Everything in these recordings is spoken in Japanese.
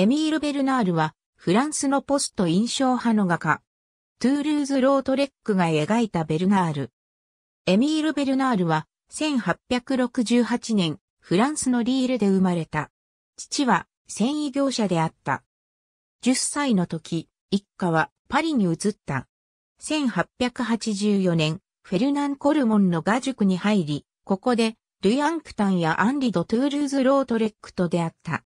エミール・ベルナールは、フランスのポスト印象派の画家。トゥールーズ・ロートレックが描いたベルナール。エミール・ベルナールは、1868年、フランスのリールで生まれた。父は、繊維業者であった。10歳の時、一家はパリに移った。1884年、フェルナン・コルモンの画塾に入り、ここで、ルイ・アンクタンやアンリ・ド・トゥールーズ・ロートレックと出会った。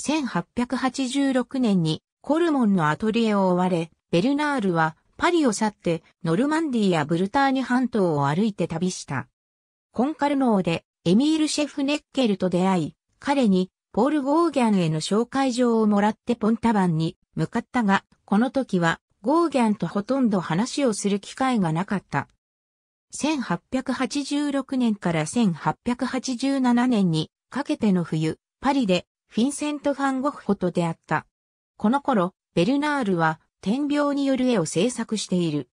1886年にコルモンのアトリエを追われ、ベルナールはパリを去ってノルマンディやブルターニュ半島を歩いて旅した。コンカルノーでエミール・シェフネッケルと出会い、彼にポール・ゴーギャンへの紹介状をもらってポンタバンに向かったが、この時はゴーギャンとほとんど話をする機会がなかった。1886年から1887年にかけての冬、パリでフィンセント・ファン・ゴッホと出会った。この頃、ベルナールは天病による絵を制作している。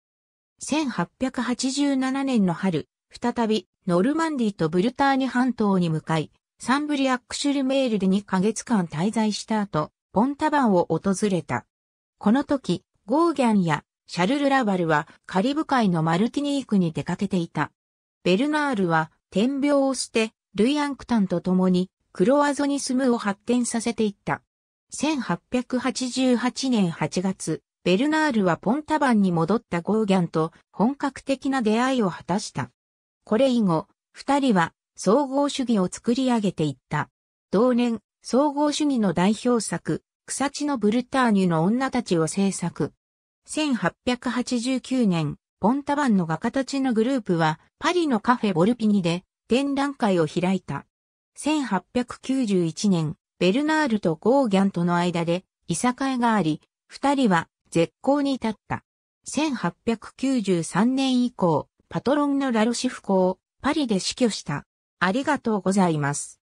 1887年の春、再びノルマンディとブルターニ半島に向かい、サンブリアックシュルメールで2ヶ月間滞在した後、ポンタバンを訪れた。この時、ゴーギャンやシャルル・ラバルはカリブ海のマルティニークに出かけていた。ベルナールは天病を捨て、ルイ・アンクタンと共にクロアゾニスムを発展させていった。1888年8月、ベルナールはポンタバンに戻ったゴーギャンと本格的な出会いを果たした。これ以後、二人は総合主義を作り上げていった。同年、総合主義の代表作、草地のブルターニュの女たちを制作。1889年、ポンタバンの画家たちのグループは、パリのカフェボルピニで展覧会を開いた。1891年、ベルナールとゴーギャンとの間で、いさかいがあり、二人は絶好に至った。1893年以降、パトロンのラロシフ公、パリで死去した。ありがとうございます。